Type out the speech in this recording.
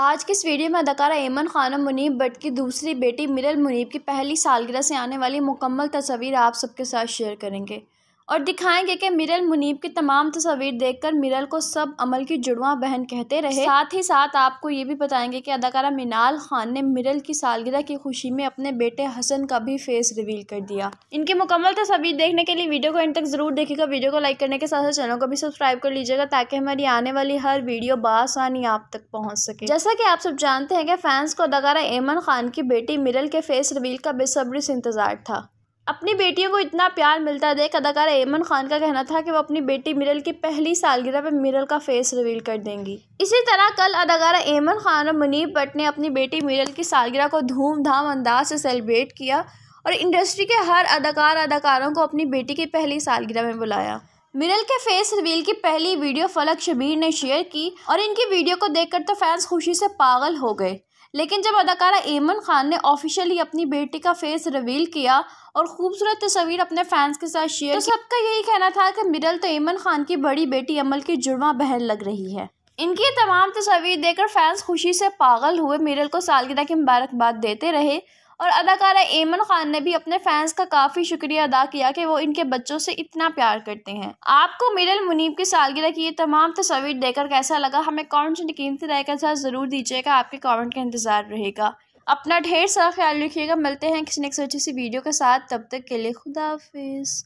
आज के इस वीडियो में अदाकारा ऐमन खान मुनीब भट्ट की दूसरी बेटी मिरल मुनीब की पहली सालगिरह से आने वाली मुकम्मल तस्वीर आप सबके साथ शेयर करेंगे और दिखाएंगे कि मिरल मुनीब की तमाम तस्वीर देखकर मिरल को सब अमल की जुड़वा बहन कहते रहे साथ ही साथ आपको ये भी बताएंगे कि अदाकारा मीनाल खान ने मिरल की सालगिरह की खुशी में अपने बेटे हसन का भी फेस रिवील कर दिया इनकी मुकम्मल तस्वीर देखने के लिए वीडियो को इन तक ज़रूर देखेगा वीडियो को लाइक करने के साथ साथ चैनल को भी सब्सक्राइब कर लीजिएगा ताकि हमारी आने वाली हर वीडियो बासानी आप तक पहुँच सके जैसा की आप सब जानते हैं कि फैंस को अदाकारा एमन खान की बेटी मिरल के फेस रिवील का बेसब्री से इंतजार था अपनी बेटियों को इतना प्यार मिलता देख अदाकार एमन खान का कहना था कि वो अपनी बेटी मिरल की पहली सालगिरह पर मिरल का फेस रिवील कर देंगी इसी तरह कल अदाकारा एमन खान और मुनीब भट्ट ने अपनी बेटी मिरल की सालगिरह को धूमधाम अंदाज से सेलिब्रेट किया और इंडस्ट्री के हर अदाकार अदाकारों को अपनी बेटी की पहली सालगिरह में बुलाया मिरल के फेस रिवील की पहली वीडियो फलक शबीर ने शेयर की और इनकी वीडियो को देखकर तो फैंस खुशी से पागल हो गए लेकिन जब अदाकारा एमन खान ने ऑफिशियली अपनी बेटी का फेस रिवील किया और खूबसूरत तस्वीर अपने फैंस के साथ शेयर तो सबका यही कहना था कि मिरल तो एमन खान की बड़ी बेटी अमल की जुड़वा बहन लग रही है इनकी तमाम तस्वीर देखकर फैंस खुशी से पागल हुए मिरल को सालगिरह की मुबारकबाद देते रहे और अदाकारा एमन खान ने भी अपने फैंस का काफ़ी शुक्रिया अदा किया कि वो इनके बच्चों से इतना प्यार करते हैं आपको मिरल मुनीब की सालगिरह की ये तमाम तस्वीर देखकर कैसा लगा हमें कमेंट में कीमती राय का साथ ज़रूर दीजिएगा आपके कॉमेंट का इंतज़ार रहेगा अपना ढेर सारा ख्याल रखिएगा मिलते हैं किसी नेक्स्ट अच्छी सी वीडियो के साथ तब तक के लिए खुदाफिज